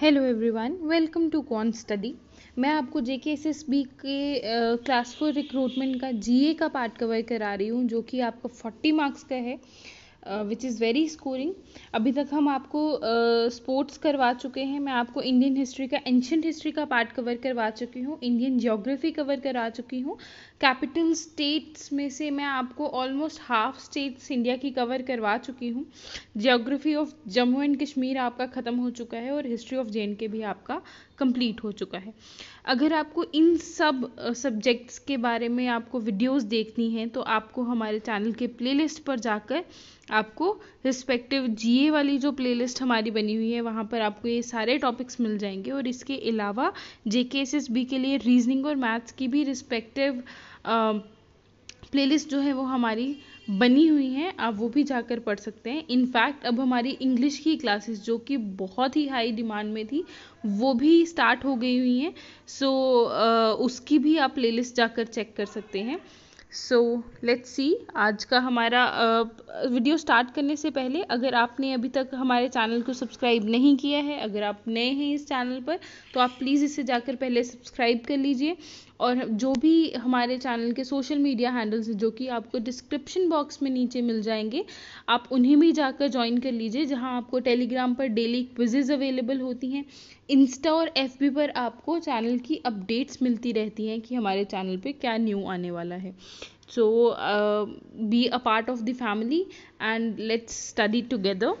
hello everyone welcome to कॉन स्टडी मैं आपको J K S S B के क्लास फोर रिक्रूटमेंट का जीए का पार्ट कवर करा रही हूँ जो कि आपका फोर्टी मार्क्स का है विच इज़ वेरी स्कोरिंग अभी तक हम आपको स्पोर्ट्स uh, करवा चुके हैं मैं आपको इंडियन हिस्ट्री का एंशंट हिस्ट्री का पार्ट कवर करवा चुकी हूँ इंडियन जोग्राफी कवर करा चुकी हूँ कैपिटल स्टेट्स में से मैं आपको ऑलमोस्ट हाफ स्टेट्स इंडिया की कवर करवा चुकी हूँ geography of Jammu and Kashmir आपका ख़त्म हो चुका है और हिस्ट्री ऑफ जे के भी आपका कंप्लीट हो चुका है अगर आपको इन सब सब्जेक्ट्स के बारे में आपको वीडियोस देखनी हैं तो आपको हमारे चैनल के प्लेलिस्ट पर जाकर आपको रिस्पेक्टिव जीए वाली जो प्लेलिस्ट हमारी बनी हुई है वहाँ पर आपको ये सारे टॉपिक्स मिल जाएंगे और इसके अलावा जे के एस एस बी के लिए रीजनिंग और मैथ्स की भी रिस्पेक्टिव प्लेलिस्ट जो है वो हमारी बनी हुई हैं आप वो भी जाकर पढ़ सकते हैं इनफैक्ट अब हमारी इंग्लिश की क्लासेस जो कि बहुत ही हाई डिमांड में थी वो भी स्टार्ट हो गई हुई हैं सो so, उसकी भी आप प्लेलिस्ट जाकर चेक कर सकते हैं सो लेट्स सी आज का हमारा वीडियो स्टार्ट करने से पहले अगर आपने अभी तक हमारे चैनल को सब्सक्राइब नहीं किया है अगर आप नए हैं इस चैनल पर तो आप प्लीज़ इसे जाकर पहले सब्सक्राइब कर लीजिए और जो भी हमारे चैनल के सोशल मीडिया हैंडल्स हैं जो कि आपको डिस्क्रिप्शन बॉक्स में नीचे मिल जाएंगे आप उन्हें भी जाकर ज्वाइन कर लीजिए जहां आपको टेलीग्राम पर डेली क्विजेज अवेलेबल होती हैं इंस्टा और एफ पर आपको चैनल की अपडेट्स मिलती रहती हैं कि हमारे चैनल पर क्या न्यू आने वाला है so uh, be a part of the family and let's study together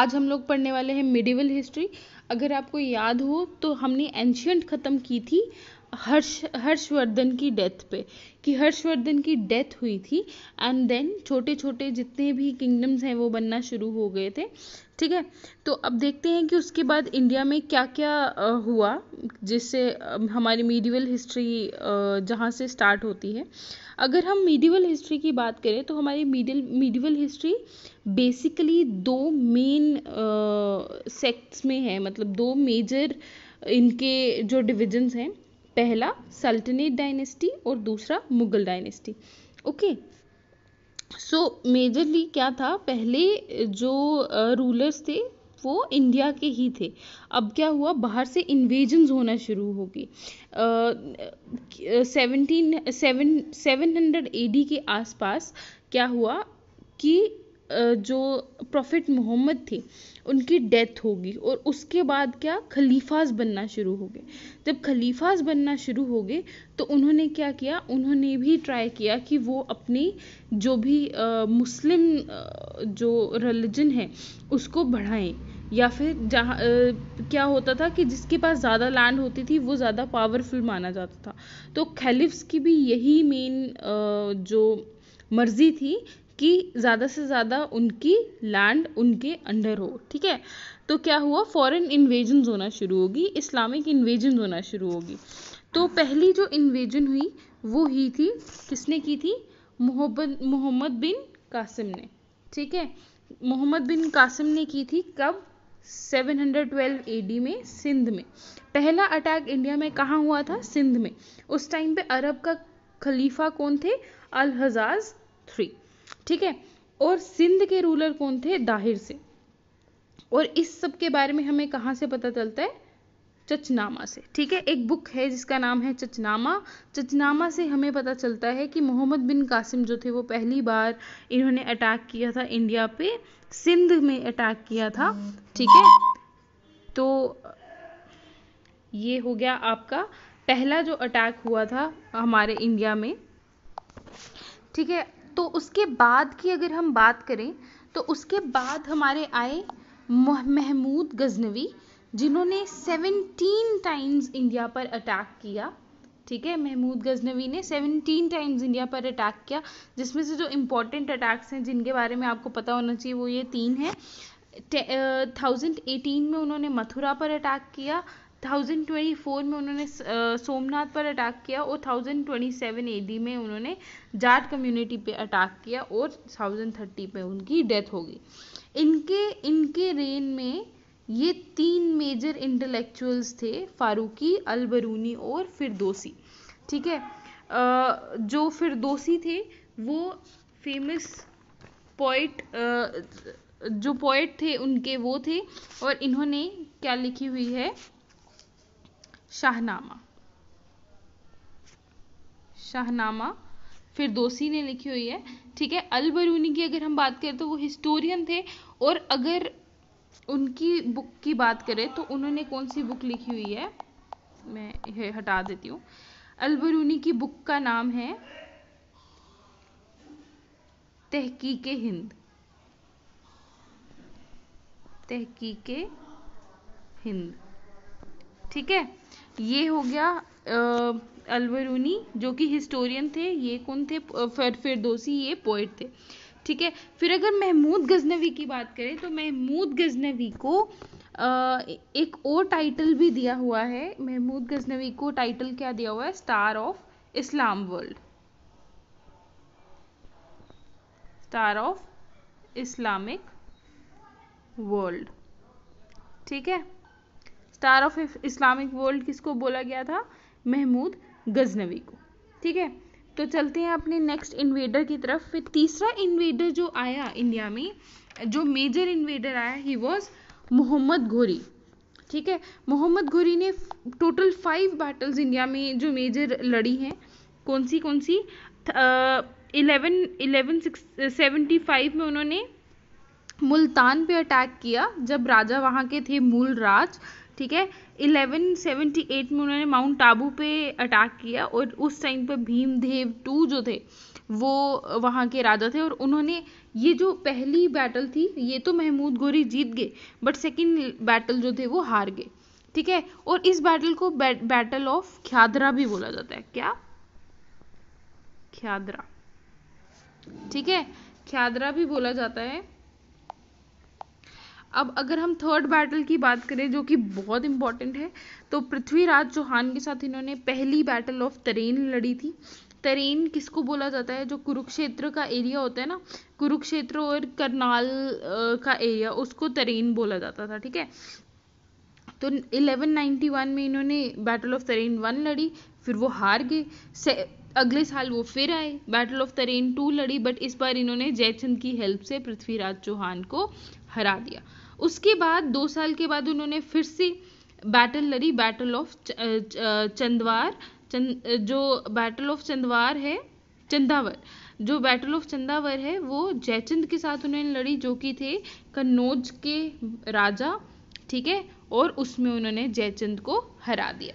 आज हम लोग पढ़ने वाले हैं मिडिवल हिस्ट्री अगर आपको याद हो तो हमने एंशियंट ख़त्म की थी हर्ष हर्षवर्धन की डेथ पे कि हर्षवर्धन की डेथ हुई थी एंड देन छोटे छोटे जितने भी किंगडम्स हैं वो बनना शुरू हो गए थे ठीक है तो अब देखते हैं कि उसके बाद इंडिया में क्या क्या हुआ जिससे हमारी मीडिवल हिस्ट्री जहाँ से स्टार्ट होती है अगर हम मीडिवल हिस्ट्री की बात करें तो हमारी मीडियल मीडिवल हिस्ट्री बेसिकली दो मेन सेक्ट्स में है मतलब दो मेजर इनके जो डिविजन्स हैं पहला सल्टनेट डायनेस्टी और दूसरा Mughal dynasty okay so majorly क्या था पहले जो रूलर्स थे वो इंडिया के ही थे अब क्या हुआ बाहर से इन्वेजन्स होना शुरू हो गए seventeen seven seven hundred AD के आसपास क्या हुआ कि uh, जो प्रॉफिट मोहम्मद थे उनकी डेथ होगी और उसके बाद क्या खलीफाज बनना शुरू हो गए जब खलीफाज बनना शुरू हो गए तो उन्होंने क्या किया उन्होंने भी ट्राई किया कि वो अपनी जो भी आ, मुस्लिम आ, जो रिलीजन है उसको बढ़ाएं या फिर जहाँ क्या होता था कि जिसके पास ज़्यादा लैंड होती थी वो ज़्यादा पावरफुल माना जाता था तो खलीफ्स की भी यही मेन जो मर्जी थी कि ज़्यादा से ज़्यादा उनकी लैंड उनके अंडर हो ठीक है तो क्या हुआ फॉरेन इन्वेजन होना शुरू होगी इस्लामिक इन्वेजन होना शुरू होगी तो पहली जो इन्वेजन हुई वो ही थी किसने की थी मोहब्बत मोहम्मद बिन कासिम ने ठीक है मोहम्मद बिन कासिम ने की थी कब 712 एडी में सिंध में पहला अटैक इंडिया में कहाँ हुआ था सिंध में उस टाइम पे अरब का खलीफा कौन थे अल हजाज थ्री ठीक है और सिंध के रूलर कौन थे दाहिर से और इस सब के बारे में हमें कहां से पता चलता है चचनामा से ठीक है एक बुक है जिसका नाम है चचनामा चचनामा से हमें पता चलता है कि मोहम्मद बिन कासिम जो थे वो पहली बार इन्होंने अटैक किया था इंडिया पे सिंध में अटैक किया था ठीक है तो ये हो गया आपका पहला जो अटैक हुआ था हमारे इंडिया में ठीक है तो उसके बाद की अगर हम बात करें तो उसके बाद हमारे आए महमूद गजनवी जिन्होंने 17 टाइम्स इंडिया पर अटैक किया ठीक है महमूद गजनवी ने 17 टाइम्स इंडिया पर अटैक किया जिसमें से जो इम्पोर्टेंट अटैक्स हैं जिनके बारे में आपको पता होना चाहिए वो ये तीन हैं थाउजेंड एटीन में उन्होंने मथुरा पर अटैक किया 1024 में उन्होंने सोमनाथ पर अटैक किया और 1027 एडी में उन्होंने जाट कम्युनिटी पे अटैक किया और 1030 पे उनकी डेथ हो गई इनके इनके रेन में ये तीन मेजर इंटेलेक्चुअल्स थे फारूकी अलबरूनी और फिरदोसी ठीक है जो फिरदोसी थे वो फेमस पोइट जो पोइट थे उनके वो थे और इन्होंने क्या लिखी हुई है शाहनामा शाहनामा फिरदोसी ने लिखी हुई है ठीक है अल बरूनी की अगर हम बात करें तो वो हिस्टोरियन थे और अगर उनकी बुक की बात करें तो उन्होंने कौन सी बुक लिखी हुई है मैं हटा देती हूँ अलबरूनी की बुक का नाम है तहकीक हिंद तहकीक हिंद ठीक है ये हो गया अलवरूनी जो कि हिस्टोरियन थे ये कौन थे फिर फिरदोसी ये पोइट थे ठीक है फिर अगर महमूद गजनवी की बात करें तो महमूद गजनवी को एक और टाइटल भी दिया हुआ है महमूद गजनवी को टाइटल क्या दिया हुआ है star of Islam world star of Islamic world ठीक है स्टार ऑफ इस्लामिक वर्ल्ड किसको बोला गया था महमूद गजनवी को ठीक है तो चलते हैं अपने नेक्स्ट इन्वेडर की तरफ फिर तीसरा इन्वेडर जो आया इंडिया में जो मेजर इन्वेडर आया ही वॉज मोहम्मद घोरी ठीक है मोहम्मद घोरी ने टोटल फाइव बैटल्स इंडिया में जो मेजर लड़ी हैं कौन सी कौन सी eleven eleven six seventy five में उन्होंने मुल्तान पे अटैक किया जब राजा वहाँ के थे मूल राज ठीक है 1178 में उन्होंने माउंट आबू पे अटैक किया और उस टाइम पे भीमदेव टू जो थे वो वहाँ के राजा थे और उन्होंने ये जो पहली बैटल थी ये तो महमूद गोरी जीत गए बट सेकेंड बैटल जो थे वो हार गए ठीक है और इस बैटल को बै, बैटल ऑफ ख्यादरा भी बोला जाता है क्या ख्यादरा ठीक है ख्यादरा भी बोला जाता है अब अगर हम थर्ड बैटल की बात करें जो कि बहुत इंपॉर्टेंट है तो पृथ्वीराज चौहान के साथ इन्होंने पहली बैटल ऑफ तरेन लड़ी थी तरेन किसको बोला जाता है जो कुरुक्षेत्र का एरिया होता है ना कुरुक्षेत्र और करनाल का एरिया उसको तरेन बोला जाता था ठीक है तो 1191 में इन्होंने बैटल ऑफ तरेन वन लड़ी फिर वो हार गए अगले साल वो फिर आए बैटल ऑफ तरेन टू लड़ी बट इस बार इन्होंने जयचंद की हेल्प से पृथ्वीराज चौहान को हरा दिया उसके बाद दो साल के बाद उन्होंने फिर से बैटल लड़ी बैटल ऑफ चंदवार चंद जो बैटल ऑफ चंदवार है चंदावर जो बैटल ऑफ चंदावर है वो जयचंद के साथ उन्होंने लड़ी जो कि थे कन्नौज के राजा ठीक है और उसमें उन्होंने जयचंद को हरा दिया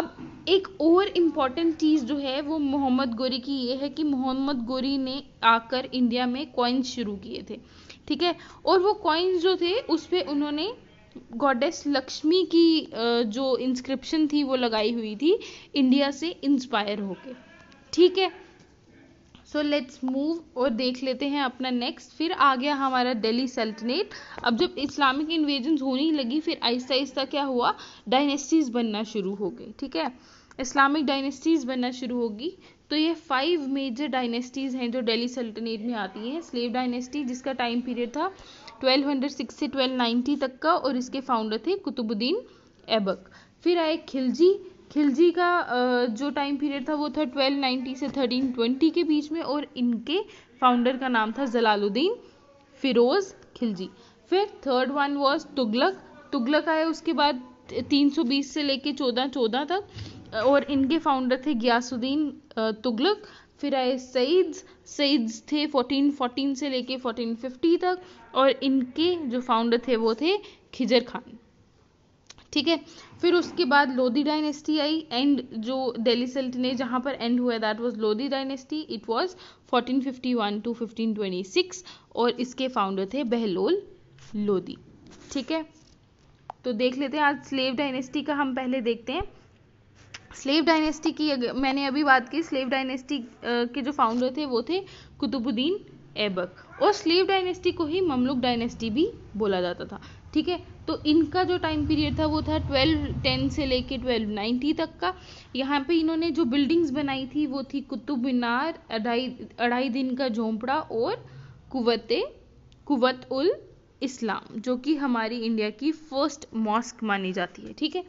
अब एक और इम्पॉर्टेंट चीज़ जो है वो मोहम्मद गोरी की ये है कि मोहम्मद गोरी ने आकर इंडिया में कॉइन्स शुरू किए थे ठीक है और वो कॉइन्स जो थे उस पर उन्होंने गॉडेस लक्ष्मी की जो इंस्क्रिप्शन थी वो लगाई हुई थी इंडिया से इंस्पायर होके ठीक है सो लेट्स मूव और देख लेते हैं अपना नेक्स्ट फिर आ गया हमारा दिल्ली सल्तनेट अब जब इस्लामिक इन्वेजन होने लगी फिर आहिस्ता आहिस्ता क्या हुआ डायनेस्टीज़ बनना शुरू हो गई ठीक है इस्लामिक डायनेस्टीज़ बनना शुरू होगी तो ये फाइव मेजर डायनेस्टीज हैं जो दिल्ली सल्तनत में आती हैं स्लेव डायनेस्टी जिसका टाइम पीरियड था 1206 से 1290 तक का और इसके फाउंडर थे कुतुबुद्दीन ऐबक फिर आए खिलजी खिलजी का जो टाइम पीरियड था वो था 1290 से 1320 के बीच में और इनके फाउंडर का नाम था जलालुद्दीन फिरोज़ खिलजी फिर third one was Tughlaq Tughlaq आया उसके बाद 320 से लेके 1414 तक और इनके फाउंडर थे गियासुद्दीन तुगलक फिर आए सईद सईद थे 1414 से लेके 1450 तक और इनके जो फाउंडर थे वो थे खिजर खान ठीक है फिर उसके बाद लोधी डायनेस्टी आई एंड जो दिल्ली सल्ट जहाँ पर एंड हुआ that was Lodi dynasty it was 1451 to 1526 और इसके फाउंडर थे बहलोल लोधी ठीक है तो देख लेते हैं आज स्लेव डायनेस्टी का हम पहले देखते हैं स्लेव डायनेस्टी की मैंने अभी बात की स्लेव डायनेस्टी के जो फाउंडर थे वो थे कुतुबुद्दीन ऐबक और स्लेव डायनेस्टी को ही ममलुक डायनेस्टी भी बोला जाता था ठीक है तो इनका जो टाइम पीरियड था वो था ट्वेल्व टेन से लेके ट्वेल्व नाइन्टी तक का यहाँ पे इन्होंने जो बिल्डिंग्स बनाई थी वो थी कुतुब मीनार अढ़ाई अढ़ाई दिन का झोंपड़ा और कुवत कुवत उल इस्लाम जो कि हमारी इंडिया की फर्स्ट मॉस्क मानी जाती है ठीक है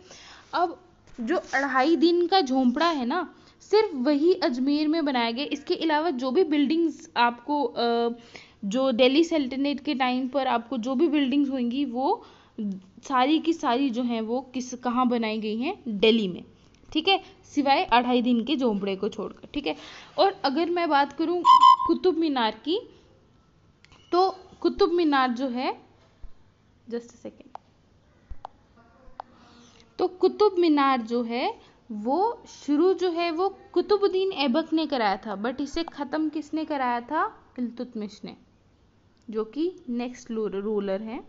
अब जो अढ़ाई दिन का झोंपड़ा है ना सिर्फ वही अजमेर में बनाया गया इसके अलावा जो भी बिल्डिंग्स आपको जो दिल्ली सल्टनेट के टाइम पर आपको जो भी बिल्डिंग्स होंगी वो सारी की सारी जो हैं वो किस कहाँ बनाई गई हैं दिल्ली में ठीक है सिवाय अढ़ाई दिन के झोंपड़े को छोड़कर ठीक है और अगर मैं बात करूँ कुतुब मीनार की तो कुतुब मीनार जो है जस्ट सेकेंड तो कुतुब मीनार जो है वो शुरू जो है वो कुतुबुद्दीन ऐबक ने कराया था बट इसे ख़त्म किसने कराया था इल्तुतमिश ने जो कि नेक्स्ट रूलर हैं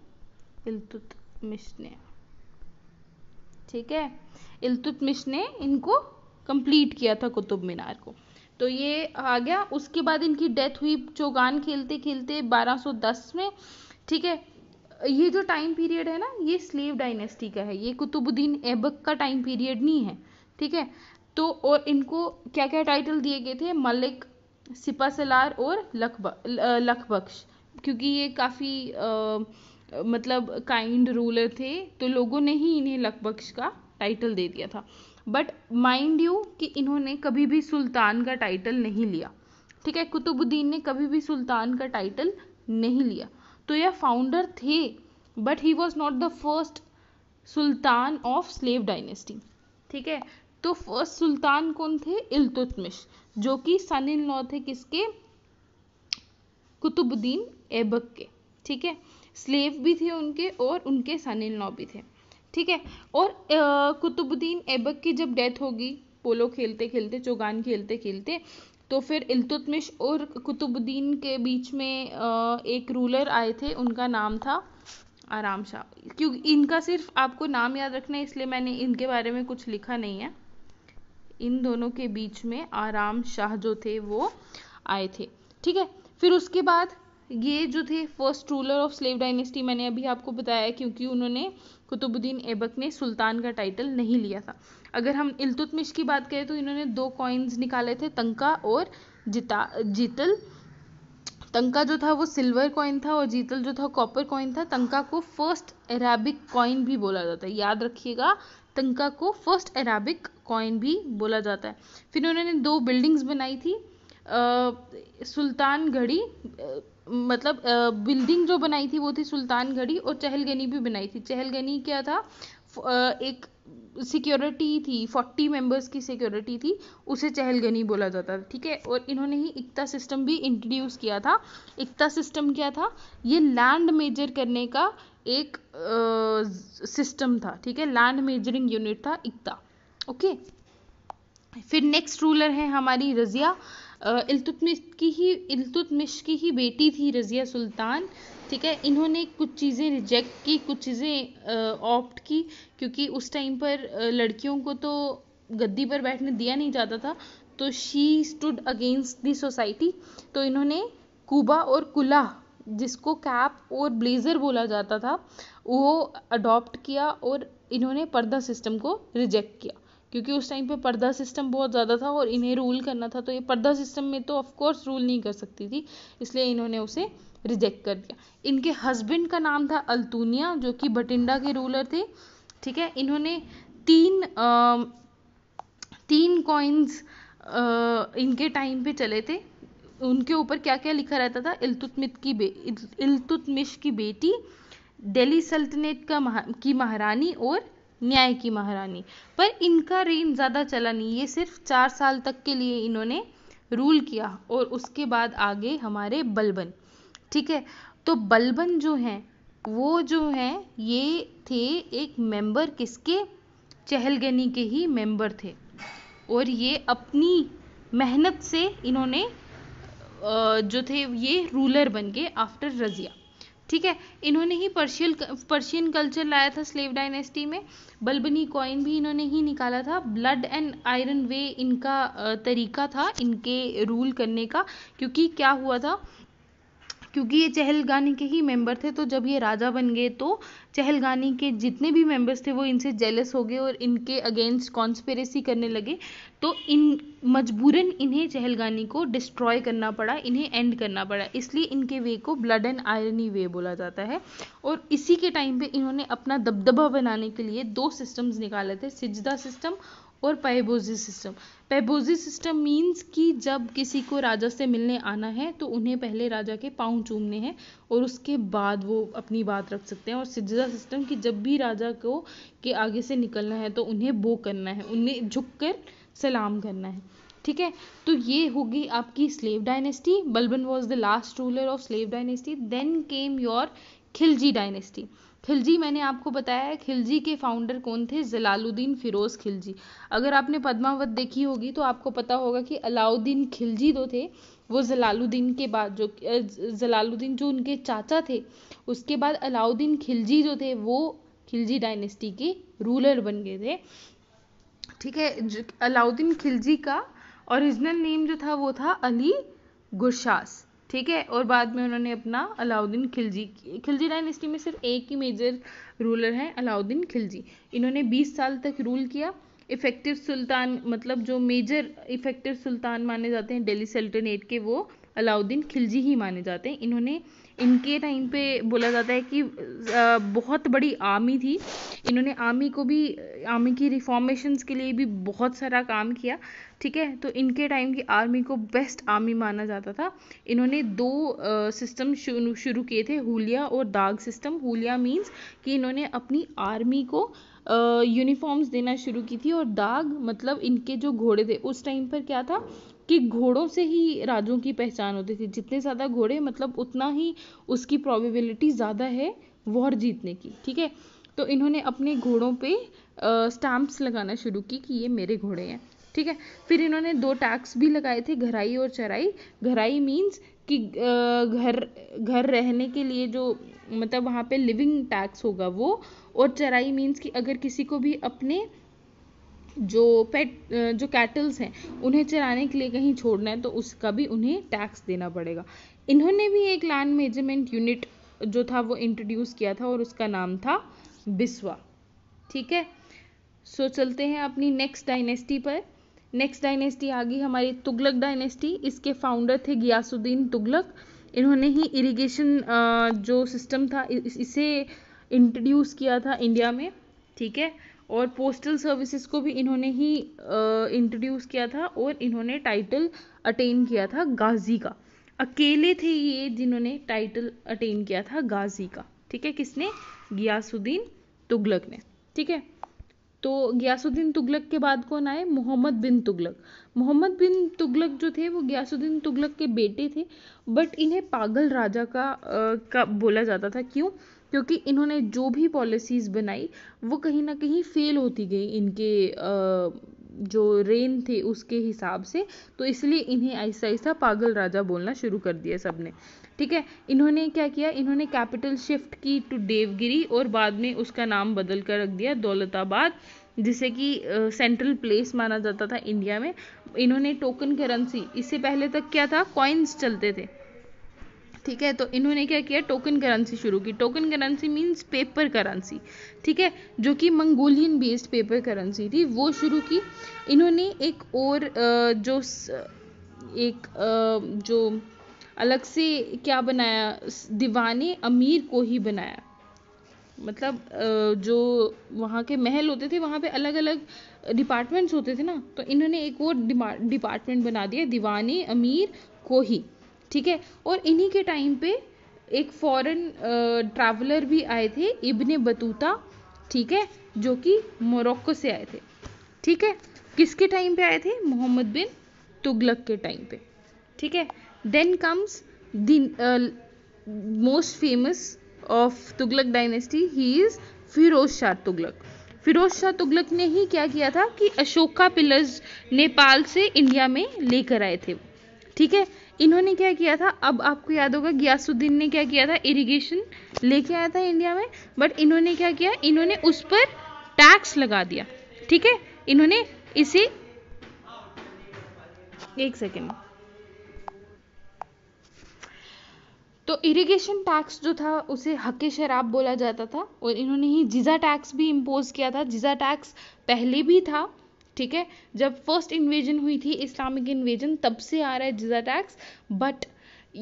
इल्तुतमिश ने ठीक है इल्तुतमिश ने इनको कंप्लीट किया था कुतुब मीनार को तो ये आ गया उसके बाद इनकी डेथ हुई चौगान खेलते खेलते 1210 में ठीक है ये जो टाइम पीरियड है ना ये स्लेव डायनेस्टी का है ये कुतुबुद्दीन ऐबक का टाइम पीरियड नहीं है ठीक है तो और इनको क्या क्या टाइटल दिए गए थे मलिक सिपा सलार और लखबख्श क्योंकि ये काफ़ी मतलब काइंड रूलर थे तो लोगों ने ही इन्हें लखबख्श का टाइटल दे दिया था बट माइंड यू कि इन्होंने कभी भी सुल्तान का टाइटल नहीं लिया ठीक है कुतुबुद्दीन ने कभी भी सुल्तान का टाइटल नहीं लिया तो यह फाउंडर थे but he was not the first sultan of slave dynasty ठीक है तो फर्स्ट सुल्तान कौन थे इल्तुतमिश जो कि सन इन लॉ थे किसके कुतुबुद्दीन ऐबक के ठीक है स्लेव भी थे उनके और उनके सन इन लॉ भी थे ठीक है और कुतुबुद्दीन ऐबक की जब डेथ होगी पोलो खेलते खेलते चौगान खेलते खेलते तो फिर इल्तुतमिश और कुतुबुद्दीन के बीच में एक रूलर आए थे उनका नाम था आराम शाह क्योंकि इनका सिर्फ आपको नाम याद रखना है इसलिए मैंने इनके बारे में कुछ लिखा नहीं है इन दोनों के बीच में आराम शाह जो थे वो आए थे ठीक है फिर उसके बाद ये जो थे first ruler of slave dynasty मैंने अभी आपको बताया क्योंकि उन्होंने कुतुबुद्दीन ऐबक ने सुल्तान का टाइटल नहीं लिया था अगर हम इल्तुतमिश की बात करें तो इन्होंने दो कॉइन्स निकाले थे तंका और जिता जीतल तंका जो था वो सिल्वर कॉइन था और जीतल जो था कॉपर कॉइन था तंका को फर्स्ट अराबिक कॉइन भी बोला जाता है याद रखिएगा तंका को फर्स्ट अराबिक कॉइन भी बोला जाता है फिर उन्होंने दो बिल्डिंग्स बनाई थी सुल्तान घड़ी मतलब बिल्डिंग जो बनाई थी वो थी सुल्तान घड़ी और चहलगनी भी बनाई थी चहलगनी क्या था एक सिक्योरिटी थी फोर्टी मेंबर्स की सिक्योरिटी थी उसे चहलगनी बोला जाता था ठीक है और इन्होंने ही इकता सिस्टम भी इंट्रोड्यूस किया था इकता सिस्टम क्या था ये लैंड मेजर करने का एक सिस्टम था ठीक है लैंड मेजरिंग यूनिट था इकता ओके फिर नेक्स्ट रूलर है हमारी रज़िया इल्तुतमिश की ही इल्तुतमिश की ही बेटी थी रज़िया सुल्तान ठीक है इन्होंने कुछ चीज़ें रिजेक्ट की कुछ चीज़ें ऑप्ट की क्योंकि उस टाइम पर लड़कियों को तो गद्दी पर बैठने दिया नहीं जाता था तो she stood against the society तो इन्होंने कुबा और कुला जिसको कैप और ब्लेज़र बोला जाता था वो अडॉप्ट किया और इन्होंने पर्दा सिस्टम को रिजेक्ट किया क्योंकि उस टाइम पे पर्दा सिस्टम बहुत ज़्यादा था और इन्हें रूल करना था तो ये पर्दा सिस्टम में तो ऑफकोर्स रूल नहीं कर सकती थी इसलिए इन्होंने उसे रिजेक्ट कर दिया इनके हस्बैंड का नाम था अल्तूनिया जो कि बटिंडा के रूलर थे ठीक है इन्होंने तीन आ, तीन कॉइन्स इनके टाइम पे चले थे उनके ऊपर क्या क्या लिखा रहता था इल्तुतमित की बे इल्तुतमिश की बेटी दिल्ली सल्तनत का महा, की महारानी और न्याय की महारानी पर इनका रेन ज़्यादा चला नहीं ये सिर्फ चार साल तक के लिए इन्होंने रूल किया और उसके बाद आगे हमारे बलबन ठीक है तो बलबन जो हैं वो जो हैं ये थे एक मेंबर किसके चहलगनी के ही मेंबर थे और ये अपनी मेहनत से इन्होंने जो थे ये रूलर बन गए आफ्टर रजिया ठीक है इन्होंने ही पर्शियल पर्शियन कल्चर लाया था स्लेव डायनेस्टी में बल्बनी कॉइन भी इन्होंने ही निकाला था ब्लड एंड आयरन वे इनका तरीका था इनके रूल करने का क्योंकि क्या हुआ था क्योंकि ये चहलगानी के ही मेंबर थे तो जब ये राजा बन गए तो चहलगानी के जितने भी मेंबर्स थे वो इनसे जेलस हो गए और इनके अगेंस्ट कॉन्स्पेरेसी करने लगे तो इन मजबूरन इन्हें चहलगानी को डिस्ट्रॉय करना पड़ा इन्हें एंड करना पड़ा इसलिए इनके वे को ब्लड एंड आयरनी वे बोला जाता है और इसी के टाइम पे इन्होंने अपना दबदबा बनाने के लिए दो सिस्टम्स निकाले थे सिजदा सिस्टम और paibos system paibos system means कि जब किसी को राजा से मिलने आना है तो उन्हें पहले राजा के पाँव चूमने हैं और उसके बाद वो अपनी बात रख सकते हैं और सिजदा सिस्टम कि जब भी राजा को के आगे से निकलना है तो उन्हें बो करना है उन्हें झुक कर सलाम करना है ठीक है तो ये होगी आपकी slave dynasty Balban was the last ruler of slave dynasty then came your Khilji dynasty Khilji मैंने आपको बताया है खिलजी के फाउंडर कौन थे जलालुद्दीन फिरोज खिलजी अगर आपने पद्मावत देखी होगी तो आपको पता होगा कि अलाउद्दीन खिलजी जो थे वो जलालुद्दीन के बाद जो जलालुद्दीन जो उनके चाचा थे उसके बाद अलाउद्दीन खिलजी जो थे वो खिलजी डायनेस्टी के रूलर बन गए थे ठीक है अलाउद्दीन खिलजी का ओरिजिनल नेम जो था वो था अली गुरशास ठीक है और बाद में उन्होंने अपना अलाउद्दीन खिलजी खिलजी डायनेस्टी में सिर्फ एक ही मेजर रूलर हैं अलाउद्दीन खिलजी इन्होंने 20 साल तक रूल किया इफेक्टिव सुल्तान मतलब जो मेजर इफेक्टिव सुल्तान माने जाते हैं दिल्ली सल्टनेट के वो अलाउद्दीन खिलजी ही माने जाते हैं इन्होंने इनके टाइम पे बोला जाता है कि बहुत बड़ी आर्मी थी इन्होंने आर्मी को भी आर्मी की रिफॉर्मेशंस के लिए भी बहुत सारा काम किया ठीक है तो इनके टाइम की आर्मी को बेस्ट आर्मी माना जाता था इन्होंने दो सिस्टम शुरू किए थे हुलिया और दाग सिस्टम हुलिया मीन्स कि इन्होंने अपनी आर्मी को यूनिफॉर्म्स देना शुरू की थी और दाग मतलब इनके जो घोड़े थे उस टाइम पर क्या था कि घोड़ों से ही राजों की पहचान होती थी जितने ज़्यादा घोड़े मतलब उतना ही उसकी प्रॉबिबिलिटी ज़्यादा है वॉर जीतने की ठीक है तो इन्होंने अपने घोड़ों पे स्टैम्प्स लगाना शुरू की कि ये मेरे घोड़े हैं ठीक है फिर इन्होंने दो टैक्स भी लगाए थे घराई और चराई घराई मीन्स कि घर घर रहने के लिए जो मतलब वहाँ पे लिविंग टैक्स होगा वो और चराई मीन्स कि अगर किसी को भी अपने जो पेट जो कैटल्स हैं उन्हें चराने के लिए कहीं छोड़ना है तो उसका भी उन्हें टैक्स देना पड़ेगा इन्होंने भी एक लैंड मेजरमेंट यूनिट जो था वो इंट्रोड्यूस किया था और उसका नाम था बिस्वा ठीक है सो so, चलते हैं अपनी नेक्स्ट डायनेस्टी पर नेक्स्ट डायनेस्टी आ गई हमारी तुगलक डायनेस्टी इसके फाउंडर थे गियासुद्दीन तुगलक इन्होंने ही इरिगेशन जो सिस्टम था इसे इंट्रोड्यूस किया था इंडिया में ठीक है और पोस्टल सर्विसेज को भी इन्होंने ही इंट्रोड्यूस uh, किया था और इन्होंने टाइटल अटेन किया था गाजी का अकेले थे ये जिन्होंने टाइटल अटेन किया था गाजी का ठीक है किसने गियासुद्दीन तुगलक ने ठीक है तो गियासुद्दीन तुगलक के बाद कौन आए मोहम्मद बिन तुगलक मोहम्मद बिन तुगलक जो थे वो गियासुद्दीन तुगलक के बेटे थे बट इन्हें पागल राजा का, आ, का बोला जाता था क्यों क्योंकि इन्होंने जो भी पॉलिसीज़ बनाई वो कहीं ना कहीं फेल होती गई इनके जो रेन थे उसके हिसाब से तो इसलिए इन्हें ऐसा ऐसा पागल राजा बोलना शुरू कर दिया सबने ठीक है इन्होंने क्या किया इन्होंने कैपिटल शिफ्ट की टू देवगिरी और बाद में उसका नाम बदल कर रख दिया दौलताबाद जिसे कि सेंट्रल प्लेस माना जाता था इंडिया में इन्होंने टोकन करेंसी इससे पहले तक क्या था कॉइन्स चलते थे ठीक है तो इन्होंने क्या किया टोकन करेंसी शुरू की token currency means paper currency ठीक है जो कि मंगोलियन बेस्ड पेपर करेंसी थी वो शुरू की इन्होंने एक और जो एक जो अलग से क्या बनाया दीवाने अमीर को ही बनाया मतलब जो वहाँ के महल होते थे वहाँ पे अलग अलग डिपार्टमेंट्स होते थे ना तो इन्होंने एक और डिपार्टमेंट बना दिया दीवाने अमीर को ही ठीक है और इन्हीं के टाइम पे एक फॉरेन ट्रैवलर भी आए थे इब्ने बतूता ठीक है जो कि मोरक्को से आए थे ठीक है किसके टाइम पे आए थे मोहम्मद बिन तुगलक के टाइम पे ठीक है then comes the most famous of Tughlaq dynasty he is Firoz Shah Tughlaq Firoz Shah Tughlaq ने ही क्या किया था कि अशोका पिलर्स नेपाल से इंडिया में लेकर आए थे ठीक है इन्होंने क्या किया था अब आपको याद होगा गियासुद्दीन ने क्या किया था इरिगेशन लेके आया था इंडिया में बट इन्होंने क्या किया इन्होंने उस पर टैक्स लगा दिया ठीक है इन्होंने इसे एक सेकेंड तो इरिगेशन टैक्स जो था उसे हके शराब बोला जाता था और इन्होंने ही जीजा टैक्स भी इम्पोज किया था जीजा टैक्स पहले भी था ठीक है जब फर्स्ट इन्वेजन हुई थी इस्लामिक इन्वेजन तब से आ रहा है जिजा टैक्स बट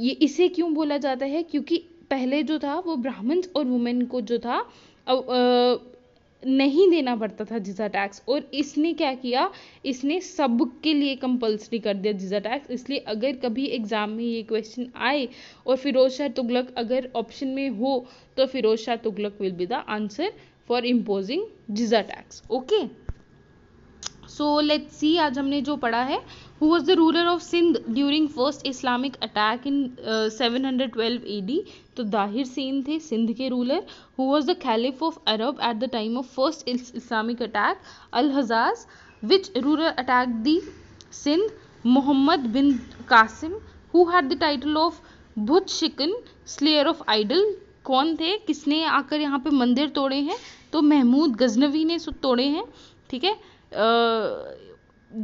ये इसे क्यों बोला जाता है क्योंकि पहले जो था वो ब्राह्मण्स और वुमेन को जो था नहीं देना पड़ता था जिजा टैक्स और इसने क्या किया इसने सब के लिए कंपलसरी कर दिया जिजा टैक्स इसलिए अगर कभी एग्ज़ाम में ये क्वेश्चन आए और फिरोज शाह तुगलक अगर ऑप्शन में हो तो Firoz Shah Tughlaq will be the answer for imposing jizya tax okay so let see आज हमने जो पढ़ा है who was the ruler of Sindh during first Islamic attack in seven hundred twelve A D तो दाहिर सीन थे सिंध के रूलर who was the caliph of Arab at the time of first Islamic attack Al Hajjaj which ruler attack the Sindh Mohammad bin Qasim who had the title of Butshikan slayer of idol कौन थे किसने आकर यहाँ पे मंदिर तोड़े हैं तो महमूद गजनवी ने तोड़े हैं ठीक है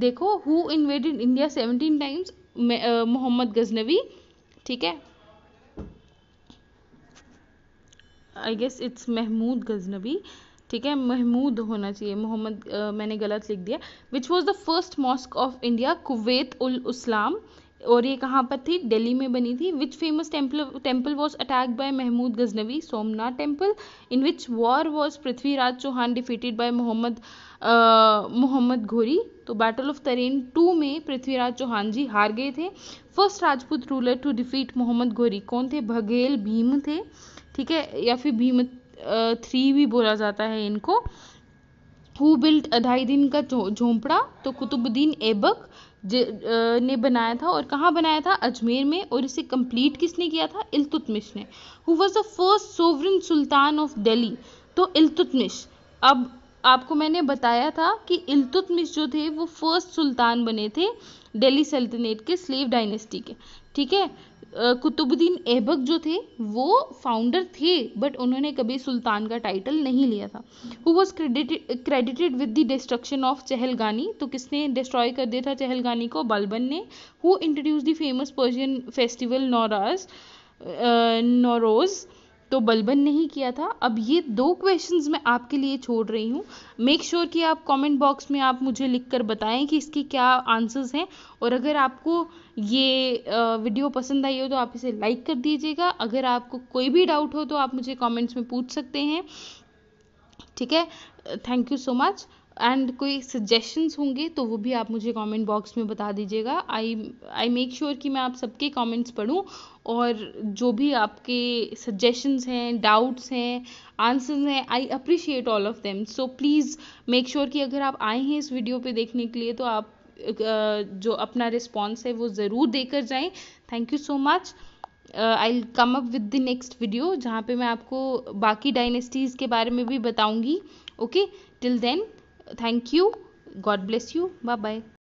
देखो who invaded India seventeen times Mohammad Ghaznavi ठीक है I guess it's Mahmud Ghaznavi ठीक है महमूद होना चाहिए मोहम्मद मैंने गलत लिख दिया which was the first mosque of India Quwwat ul Islam और ये कहाँ पर थी दिल्ली में बनी थी which famous temple temple was attack by Mahmud Ghaznavi Somnath temple in which war was Prithviraj Chauhan defeated by Mohammad Mohammad Ghori तो बैटल ऑफ तरेन टू में पृथ्वीराज चौहान जी हार गए थे first Rajput ruler to defeat Mohammad Ghori कौन थे भगेल भीम थे ठीक है या फिर भीम थ्री uh, भी बोला जाता है इनको हु बिल्ट अधाई दिन का झोंपड़ा तो कुतुबुद्दीन एबक ने बनाया था और कहाँ बनाया था अजमेर में और इसे कंप्लीट किसने किया था इल्तुतमिश ने who was the first sovereign sultan of Delhi तो इल्तुतमिश अब आपको मैंने बताया था कि इल्तुतमिश जो थे वो फर्स्ट सुल्तान बने थे दिल्ली सल्तनेट के स्लेव डायनेस्टी के ठीक है कुतुबुद्दीन ऐबक जो थे वो फाउंडर थे बट उन्होंने कभी सुल्तान का टाइटल नहीं लिया था who was credited credited with the destruction of Chahalgani तो किसने डिस्ट्रॉय कर दिया था चहलगानी को बलबन ने who introduce the famous Persian festival Nauraj Nowruz तो बलबन ने ही किया था अब ये दो क्वेश्चंस मैं आपके लिए छोड़ रही हूँ मेक श्योर कि आप कमेंट बॉक्स में आप मुझे लिखकर बताएं कि इसके क्या आंसर्स हैं और अगर आपको ये वीडियो पसंद आई हो तो आप इसे लाइक कर दीजिएगा अगर आपको कोई भी डाउट हो तो आप मुझे कमेंट्स में पूछ सकते हैं ठीक है thank you so much and कोई सजेशंस होंगे तो वो भी आप मुझे कमेंट बॉक्स में बता दीजिएगा आई आई मेक श्योर कि मैं आप सबके कमेंट्स पढूं और जो भी आपके सजेशंस हैं डाउट्स हैं आंसर्स हैं I appreciate all of them so please make sure कि अगर आप आए हैं इस वीडियो पे देखने के लिए तो आप जो अपना रिस्पॉन्स है वो ज़रूर देकर जाएं thank you so much I come up with the next video जहाँ पे मैं आपको बाकी डायनेस्टीज़ के बारे में भी बताऊँगी okay till then thank you God bless you bye bye